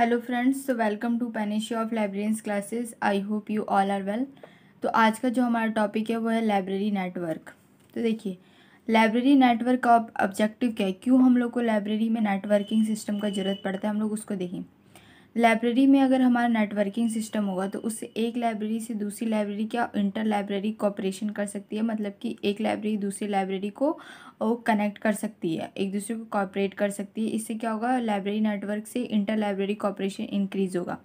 hello friends तो welcome to पेनिशी of librarians classes I hope you all are well तो आज का जो हमारा टॉपिक है वो है लाइब्रेरी नेटवर्क तो देखिए लाइब्रेरी नेटवर्क का ऑब्जेक्टिव क्या है क्यों हम लोग को लाइब्रेरी में नेटवर्किंग सिस्टम का ज़रूरत पड़ता है हम लोग उसको देखें लाइब्रेरी में अगर हमारा नेटवर्किंग सिस्टम होगा तो उससे एक लाइब्रेरी से दूसरी लाइब्रेरी क्या इंटर लाइब्रेरी कॉपरेशन कर सकती है मतलब कि एक लाइब्रेरी दूसरी लाइब्रेरी को कनेक्ट कर सकती है एक दूसरे को कॉपरेट कर सकती है इससे क्या होगा लाइब्रेरी नेटवर्क से इंटर लाइब्रेरी कॉपरेशन इंक्रीज़ होगा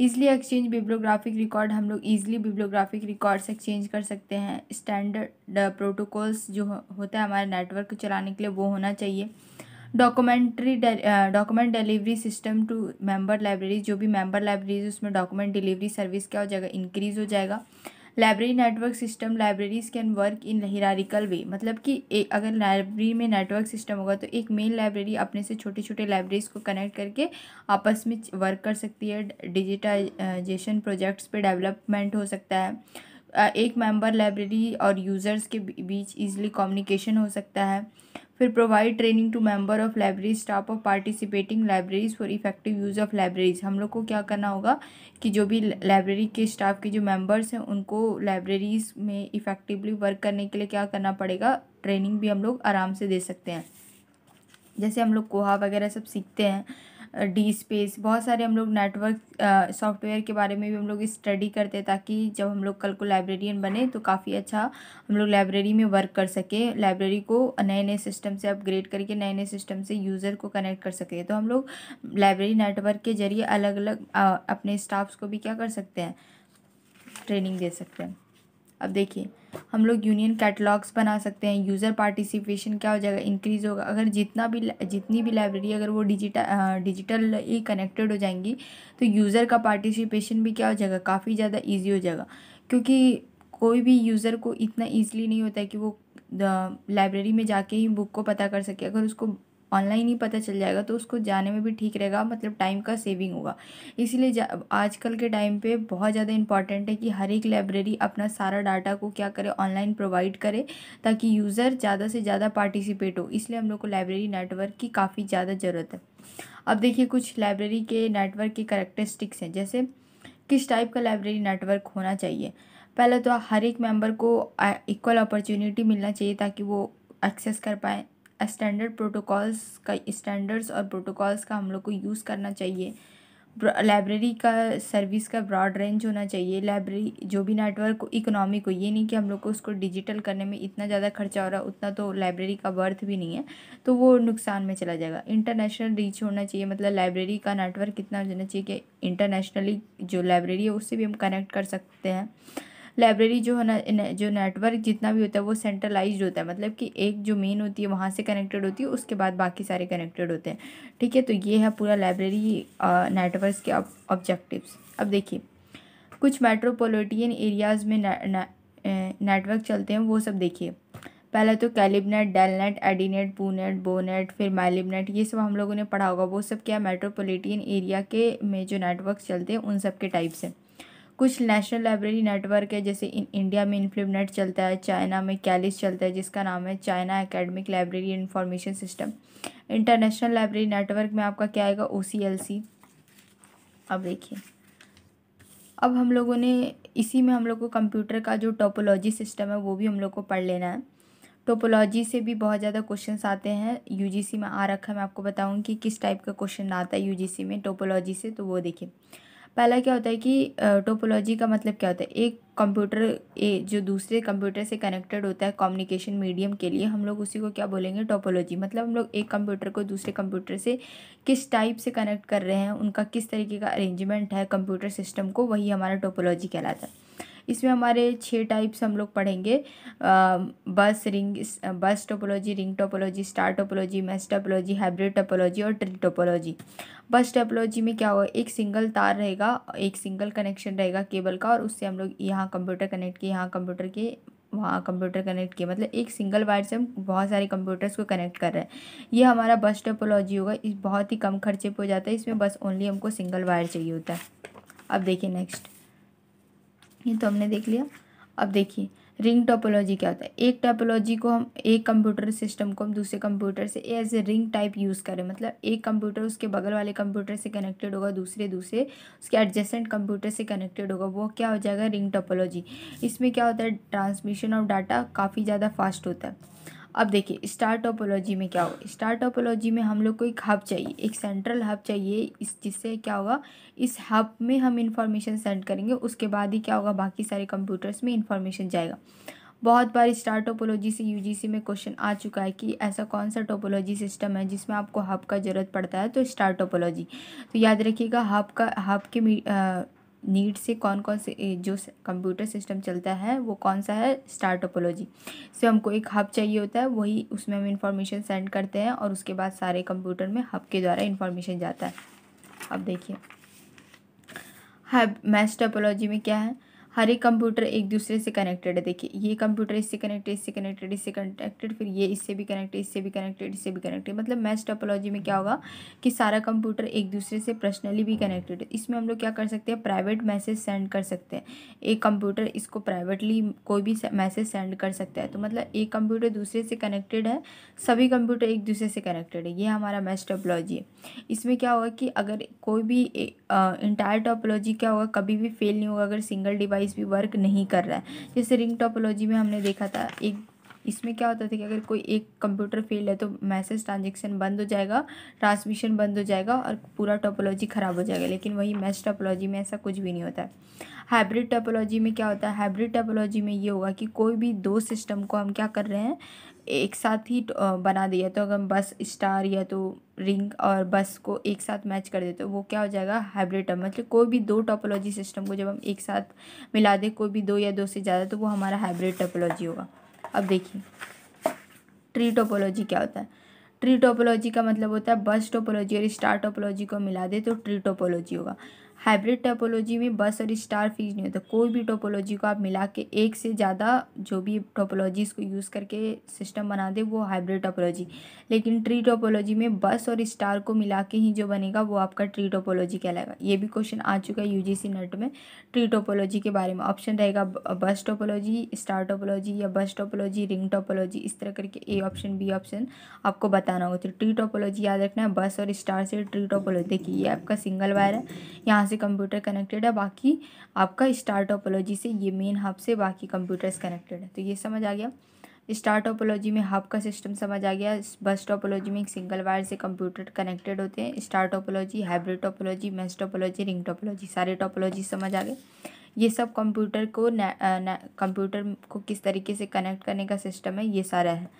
इसलिए एक्सचेंज बिब्लोग्राफिक रिकॉर्ड हम लोग ईजिली बिब्लोग्राफिक रिकॉर्ड्स एक्सचेंज कर सकते हैं स्टैंडर्ड प्रोटोकॉल्स uh, जो होता है हमारे नेटवर्क को चलाने के लिए वो होना चाहिए documentary document delivery system to member library जो भी मेंबर लाइब्रेरीज उसमें डॉक्यूमेंट डिलीवरी सर्विस क्या हो जाएगा इंक्रीज़ हो जाएगा library network system libraries can work in hierarchical way मतलब कि एक अगर लाइब्रेरी में नेटवर्क सिस्टम होगा तो एक मेन लाइब्रेरी अपने से छोटे छोटे लाइब्रेरीज को कनेक्ट करके आपस में वर्क कर सकती है डिजिटाइजेशन प्रोजेक्ट्स पे डेवलपमेंट हो सकता है एक मेंबर लाइब्रेरी और यूज़र्स के बीच इजीली कम्युनिकेशन हो सकता है फिर provide training to member of library staff of participating libraries for effective use of libraries हम लोग को क्या करना होगा कि जो भी लाइब्रेरी के स्टाफ के जो मेंबर्स हैं उनको लाइब्रेरीज में इफ़ेक्टिवली वर्क करने के लिए क्या करना पड़ेगा ट्रेनिंग भी हम लोग आराम से दे सकते हैं जैसे हम लोग कोहा वगैरह सब सीखते हैं डी स्पेस बहुत सारे हम लोग नेटवर्क सॉफ्टवेयर के बारे में भी हम लोग स्टडी करते हैं ताकि जब हम लोग कल को लाइब्रेरियन बने तो काफ़ी अच्छा हम लोग लाइब्रेरी में वर्क कर सके लाइब्रेरी को नए नए सिस्टम से अपग्रेड करके नए नए सिस्टम से यूज़र को कनेक्ट कर सके तो हम लोग लाइब्रेरी नेटवर्क के जरिए अलग अलग अपने स्टाफ्स को भी क्या कर सकते हैं ट्रेनिंग दे सकते हैं अब देखिए हम लोग यूनियन कैटलॉग्स बना सकते हैं यूज़र पार्टिसिपेशन क्या हो जाएगा इंक्रीज़ होगा अगर जितना भी जितनी भी लाइब्रेरी अगर वो डिजिटल ही कनेक्टेड हो जाएंगी तो यूज़र का पार्टिसिपेशन भी क्या हो जाएगा काफ़ी ज़्यादा ईजी हो जाएगा क्योंकि कोई भी यूज़र को इतना ईजिली नहीं होता है कि वो लाइब्रेरी में जाके ही बुक को पता कर सके अगर उसको ऑनलाइन ही पता चल जाएगा तो उसको जाने में भी ठीक रहेगा मतलब टाइम का सेविंग होगा इसीलिए आजकल के टाइम पे बहुत ज़्यादा इंपॉर्टेंट है कि हर एक लाइब्रेरी अपना सारा डाटा को क्या करे ऑनलाइन प्रोवाइड करे ताकि यूज़र ज़्यादा से ज़्यादा पार्टिसिपेट हो इसलिए हम लोग को लाइब्रेरी नेटवर्क की काफ़ी ज़्यादा ज़रूरत है अब देखिए कुछ लाइब्रेरी के नेटवर्क के करेक्टरिस्टिक्स हैं जैसे किस टाइप का लाइब्रेरी नेटवर्क होना चाहिए पहले तो हर एक मेंबर को इक्वल अपॉर्चुनिटी मिलना चाहिए ताकि वो एक्सेस कर पाए स्टैंडर्ड प्रोटोकॉल्स का स्टैंडर्ड्स और प्रोटोकॉल्स का हम लोग को यूज़ करना चाहिए लाइब्रेरी का सर्विस का ब्रॉड रेंज होना चाहिए लाइब्रेरी जो भी नेटवर्क इकोनॉमिक हो ये नहीं कि हम लोग को उसको डिजिटल करने में इतना ज़्यादा खर्चा हो रहा है उतना तो लाइब्रेरी का वर्थ भी नहीं है तो वो नुकसान में चला जाएगा इंटरनेशनल रीच होना चाहिए मतलब लाइब्रेरी का नेटवर्क कितना होना चाहिए कि इंटरनेशनली जो लाइब्रेरी है उससे भी हम कनेक्ट कर सकते हैं लाइब्रेरी जो है ना जो नेटवर्क जितना भी होता है वो सेंट्रलाइज होता है मतलब कि एक जो मेन होती है वहाँ से कनेक्टेड होती है उसके बाद बाकी सारे कनेक्टेड होते हैं ठीक है तो ये है पूरा लाइब्रेरी नेटवर्क के ऑब्जेक्टिव्स अब देखिए कुछ मेट्रोपोलिटियन एरियाज़ में नेटवर्क चलते हैं वो सब देखिए पहले तो कैलिबनेट डेलनेट एडीनेट पूनेट बोनेट फिर मैलिबनेट ये सब हम लोगों ने पढ़ा होगा वो सब क्या मेट्रोपोलिटियन एरिया के में जो नेटवर्क चलते हैं उन सब के टाइप्स हैं कुछ नेशनल लाइब्रेरी नेटवर्क है जैसे इन इंडिया में इनफ्लिपनेट चलता है चाइना में कैलिस चलता है जिसका नाम है China academic library information system international library network में आपका क्या आएगा ओ अब देखिए अब हम लोगों ने इसी में हम लोग को कंप्यूटर का जो टोपोलॉजी सिस्टम है वो भी हम लोग को पढ़ लेना है टोपोलॉजी से भी बहुत ज़्यादा क्वेश्चंस आते हैं यूजीसी में आ रखा है मैं आपको बताऊँ कि किस टाइप का क्वेश्चन आता है यूजीसी में टोपोलॉजी से तो वो देखिए पहला क्या होता है कि टोपोलॉजी का मतलब क्या होता है एक कंप्यूटर ए जो दूसरे कंप्यूटर से कनेक्टेड होता है कम्युनिकेशन मीडियम के लिए हम लोग उसी को क्या बोलेंगे टोपोलॉजी मतलब हम लोग एक कंप्यूटर को दूसरे कंप्यूटर से किस टाइप से कनेक्ट कर रहे हैं उनका किस तरीके का अरेंजमेंट है कंप्यूटर सिस्टम को वही हमारा टोपोलॉजी कहलाता है इसमें हमारे छः टाइप्स हम लोग पढ़ेंगे bus ring bus topology ring topology star topology mesh topology hybrid topology और ट्री टोपोलॉजी बस टोपोलॉजी में क्या होगा एक सिंगल तार रहेगा एक सिंगल कनेक्शन रहेगा केबल का और उससे हम लोग यहाँ कंप्यूटर कनेक्ट किए यहाँ कंप्यूटर के वहाँ कंप्यूटर कनेक्ट किया मतलब एक सिंगल वायर से हम बहुत सारे कंप्यूटर्स को कनेक्ट कर रहे हैं ये हमारा बस टोपोलॉजी होगा इस बहुत ही कम खर्चे पे हो जाता है इसमें बस ओनली हमको सिंगल वायर चाहिए होता है अब देखिए नेक्स्ट ये तो हमने देख लिया अब देखिए रिंग टोपोलॉजी क्या होता है एक टोपोलॉजी को हम एक कंप्यूटर सिस्टम को हम दूसरे कंप्यूटर से as a ring type use करें मतलब एक कंप्यूटर उसके बगल वाले कंप्यूटर से कनेक्टेड होगा दूसरे दूसरे उसके एडजेसेंट कंप्यूटर से कनेक्टेड होगा वो क्या हो जाएगा रिंग टोपोलॉजी इसमें क्या होता है ट्रांसमिशन ऑफ डाटा काफ़ी ज़्यादा फास्ट होता है अब देखिए स्टार टोपोलॉजी में क्या होगा स्टार टोपोलॉजी में हम लोग को एक हब चाहिए एक सेंट्रल हब चाहिए इस जिससे क्या होगा इस हब में हम इंफॉर्मेशन सेंड करेंगे उसके बाद ही क्या होगा बाकी सारे कंप्यूटर्स में इंफॉर्मेशन जाएगा बहुत बार स्टार टोपोलॉजी से यूजीसी में क्वेश्चन आ चुका है कि ऐसा कौन सा टोपोलॉजी सिस्टम है जिसमें आपको हब का ज़रूरत पड़ता है तो स्टार टोपोलॉजी तो याद रखिएगा हब का हब के नीड से कौन कौन से जो कंप्यूटर सिस्टम चलता है वो कौन सा है स्टार टोपोलॉजी से हमको एक हब चाहिए होता है वही उसमें हम इंफॉर्मेशन सेंड करते हैं और उसके बाद सारे कंप्यूटर में हब के द्वारा इंफॉर्मेशन जाता है अब देखिए हब मैच टोपोलॉजी में क्या है हर एक कंप्यूटर एक दूसरे से कनेक्टेड है देखिए ये कंप्यूटर इससे कनेक्टेड इससे कनेक्टेड इससे कनेक्टेड फिर ये इससे भी कनेक्टेड इससे भी कनेक्टेड इससे भी कनेक्टेड मतलब मैच टोपोलॉजी में क्या होगा कि सारा कंप्यूटर एक दूसरे से पर्सनली भी कनेक्टेड है इसमें हम लोग क्या कर सकते हैं प्राइवेट मैसेज सेंड कर सकते हैं एक कंप्यूटर इसको प्राइवेटली कोई भी मैसेज सेंड कर सकता है तो मतलब एक कंप्यूटर दूसरे से कनेक्टेड है सभी कंप्यूटर एक दूसरे से कनेक्टेड है ये हमारा मैच टोपोलॉजी है इसमें क्या होगा कि अगर कोई भी इंटायर टोपोलॉजी क्या होगा कभी भी फेल नहीं होगा अगर सिंगल डिवाइस डिवाइस भी वर्क नहीं कर रहा है जैसे रिंग टोपोलॉजी में हमने देखा था एक इसमें क्या होता था कि अगर कोई एक कंप्यूटर फेल है तो मैसेज ट्रांजेक्शन बंद हो जाएगा ट्रांसमिशन बंद हो जाएगा और पूरा टोपोलॉजी ख़राब हो जाएगा लेकिन वही मैच टोपोलॉजी में ऐसा कुछ भी नहीं होता है हाइब्रिड टोपोलॉजी में क्या होता है हाइब्रिड टोपोलॉजी में ये होगा कि कोई भी दो सिस्टम को हम क्या कर रहे हैं एक साथ ही बना दिया तो अगर हम बस स्टार या तो रिंग और बस को एक साथ मैच कर देते तो वो क्या हो जाएगा हाइब्रिड टर्म मतलब कोई भी दो टोपोलॉजी सिस्टम को जब हम एक साथ मिला दें कोई भी दो या दो से ज़्यादा तो वो हमारा हाइब्रिड टोपोलॉजी होगा अब देखिए ट्री टोपोलॉजी क्या होता है ट्री टोपोलॉजी का मतलब होता है बस टोपोलॉजी और स्टार टोपोलॉजी को मिला दे तो ट्री टोपोलॉजी होगा हाइब्रिड टोपोलॉजी में बस और स्टार फिक्स नहीं होता कोई भी टोपोलॉजी को आप मिला के एक से ज़्यादा जो भी टोपोलॉजीज़ को यूज़ करके सिस्टम बना दे वो हाइब्रिड टोपोलॉजी लेकिन ट्री टोपोलॉजी में बस और स्टार को मिला के ही जो बनेगा वो आपका ट्री टोपोलॉजी कहलाएगा ये भी क्वेश्चन आ चुका है यूजीसी नेट में ट्री टोपोलॉजी के बारे में ऑप्शन रहेगा बस टोपोलॉजी स्टार टोपोलॉजी या बस टोपोलॉजी रिंग टोपोलॉजी इस तरह करके ए ऑप्शन बी ऑप्शन आपको बताना होगा तो ट्री टोपोलॉजी याद रखना है बस और स्टार से ट्री टोपोलॉजी देखिए ये आपका सिंगल वायर है यहाँ यहाँ से कंप्यूटर कनेक्टेड है बाकी आपका स्टार टोपोलॉजी से ये मेन हब से बाकी कंप्यूटर्स कनेक्टेड है तो ये समझ आ गया स्टार टोपोलॉजी में हब का सिस्टम समझ आ गया बस टोपोलॉजी में एक सिंगल वायर से कंप्यूटर कनेक्टेड होते हैं star topology hybrid topology mesh topology ring topology सारे टोपोलॉजी समझ आ गए ये सब कंप्यूटर को कंप्यूटर को किस तरीके से कनेक्ट करने का सिस्टम है ये सारा है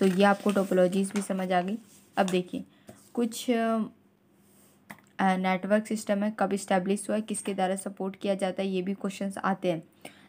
तो ये आपको टोपोलॉजीज़ भी समझ आ गई अब देखिए कुछ नेटवर्क सिस्टम है कब इस्टेब्लिश हुआ है किसके द्वारा सपोर्ट किया जाता है ये भी क्वेश्चंस आते हैं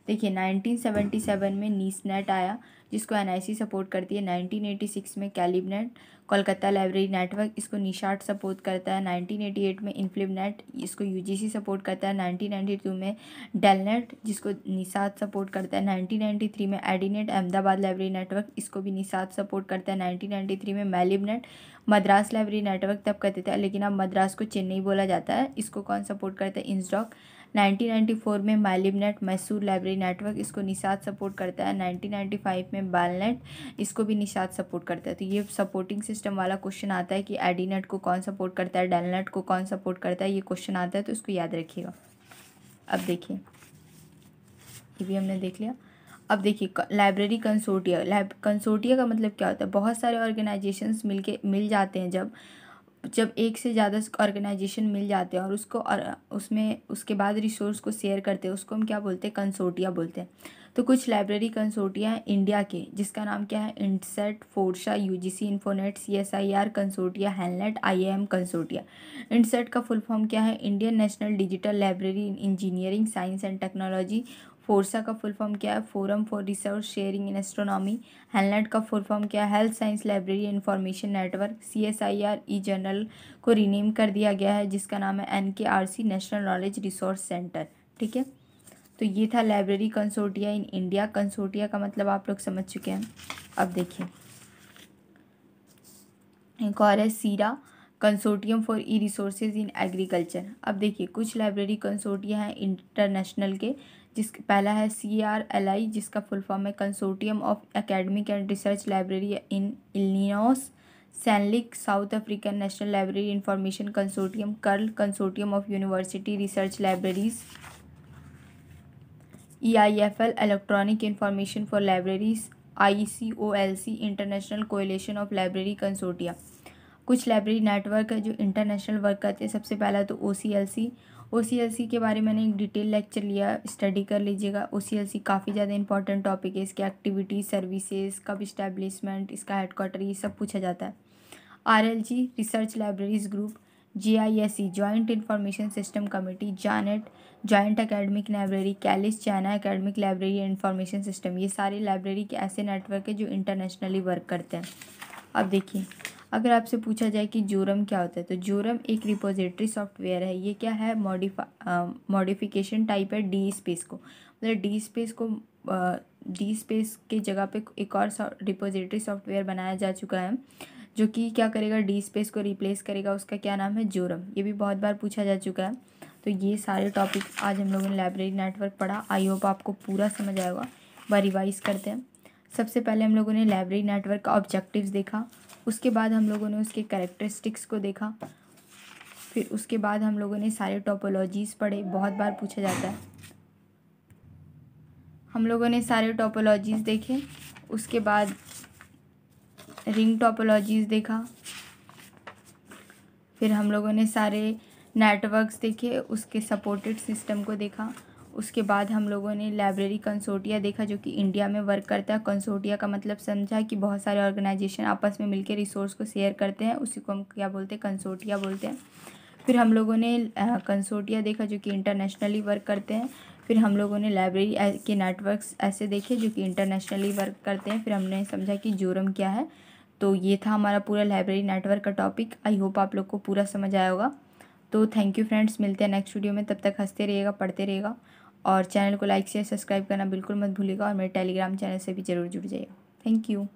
देखिए 1977 में नीस नेट आया जिसको एनआईसी सपोर्ट करती है 1986 में CALIBNET Kolkata library network इसको निशाट सपोर्ट करता है 1988 में इनफ्लिप नेट इसको यूजीसी सपोर्ट करता है 1992 में डेल नेट जिसको निशाद सपोर्ट करता है 1993 में एडीनेट अहमदाबाद लाइब्रेरी नेटवर्क इसको भी निशाद सपोर्ट करता है नाइनटीन में MALIBNET Madras library network तब कहते थे लेकिन अब मद्रास को चेन्नई बोला जाता है इसको कौन सपोर्ट करता है इंस्टॉक 1994 में मालिबनेट मैसूर लाइब्रेरी नेटवर्क इसको निषाद सपोर्ट करता है 1995 में बालनेट इसको भी निषाद सपोर्ट करता है तो ये सपोर्टिंग सिस्टम वाला क्वेश्चन आता है कि एडीनेट को कौन सपोर्ट करता है डेलनेट को कौन सपोर्ट करता है ये क्वेश्चन आता है तो इसको याद रखिएगा अब देखिए ये भी हमने देख लिया अब देखिए लाइब्रेरी कंसोर्टिया लाइब कंसोर्टिया का मतलब क्या होता है बहुत सारे ऑर्गेनाइजेशंस मिल के मिल जाते हैं जब जब एक से ज़्यादा ऑर्गेनाइजेशन मिल जाते हैं और उसको और उसमें उसके बाद रिसोर्स को शेयर करते हैं उसको हम क्या बोलते हैं कंसोटिया बोलते हैं तो कुछ लाइब्रेरी कंसोटिया हैं इंडिया के जिसका नाम क्या है INDEST FORSA UGC Infonet C S I R consortia HELINET M consortia INDEST का फुल फॉर्म क्या है Indian National Digital Library in Engineering Science and Technology FORSA का फुल फॉर्म क्या है forum for research sharing in astronomy HELINET का full form क्या है health science library information network C S I R e journal को rename कर दिया गया है जिसका नाम है एन के R C national knowledge resource centre ठीक है तो ये था library consortia in India consortia का मतलब आप लोग समझ चुके हैं अब देखिए एक और है CeRA consortium for e resources in agriculture अब देखिए कुछ लाइब्रेरी कंसोर्टिया हैं इंटरनेशनल के जिस पहला है सी आर एल आई जिसका फुल फॉर्म है consortium of academic and research library in Illinois SANLiC South African National Library Information Consortium CURL consortium of university research libraries E I F L electronic information for libraries I C O L C international coalition of library consortium कुछ library network है जो international work करते हैं सबसे पहला तो ओ C L C ओ C L C के बारे में मैंने एक डिटेल लेक्चर लिया स्टडी कर लीजिएगा ओ सी एल सी काफ़ी ज़्यादा इंपॉर्टेंट टॉपिक है इसके एक्टिविटी सर्विसेज कब इस्टेब्लिशमेंट इसका हेडक्वार्टर ये सब पूछा जाता है R L G research libraries group J I S C joint information system committee JANET joint academic library CALIS China academic library information system ये सारे लाइब्रेरी के ऐसे नेटवर्क है जो इंटरनेशनली वर्क करते हैं अब देखिए अगर आपसे पूछा जाए कि जोरम क्या होता है तो जोरम एक रिपोजिटरी सॉफ्टवेयर है ये क्या है मॉडिफा मॉडिफिकेशन टाइप है डी स्पेस को मतलब डी स्पेस को डी स्पेस के जगह पे एक और रिपोजिटरी सॉफ्टवेयर बनाया जा चुका है जो कि क्या करेगा डी स्पेस को रिप्लेस करेगा उसका क्या नाम है जोरम ये भी बहुत बार पूछा जा चुका है तो ये सारे टॉपिक आज हम लोगों ने लाइब्रेरी नेटवर्क पढ़ा आई होप आपको पूरा समझ आएगा बार रिवाइज करते हैं सबसे पहले हम लोगों ने लाइब्रेरी नेटवर्क का ऑब्जेक्टिव्स देखा उसके बाद हम लोगों ने उसके करेक्टरिस्टिक्स को देखा फिर उसके बाद हम लोगों ने सारे टोपोलॉजीज़ पढ़े बहुत बार पूछा जाता है हम लोगों ने सारे टोपोलॉजीज़ देखे उसके बाद रिंग टोपोलॉजीज़ देखा फिर हम लोगों ने सारे नेटवर्क्स देखे उसके सपोर्टेड सिस्टम को देखा उसके बाद हम लोगों ने लाइब्रेरी कंसोर्टिया देखा जो कि इंडिया में वर्क करता है कंसोर्टिया का मतलब समझा कि बहुत सारे ऑर्गेनाइजेशन आपस में मिलकर रिसोर्स को शेयर करते हैं उसी को हम क्या बोलते हैं कंसोर्टिया बोलते हैं फिर हम लोगों ने कंसोर्टिया देखा जो कि इंटरनेशनली वर्क करते हैं फिर हम लोगों ने लाइब्रेरी के नेटवर्क्स ऐसे देखे जो कि इंटरनेशनली वर्क करते हैं फिर हमने समझा कि जोरम क्या है तो ये था हमारा पूरा लाइब्रेरी नेटवर्क का टॉपिक आई होप आप लोग को पूरा समझ आया होगा तो थैंक यू फ्रेंड्स मिलते हैं नेक्स्ट वीडियो में तब तक हंसते रहिएगा पढ़ते रहिएगा और चैनल को लाइक शेयर सब्सक्राइब करना बिल्कुल मत भूलिएगा और मेरे टेलीग्राम चैनल से भी ज़रूर जुड़ जाइएगा थैंक यू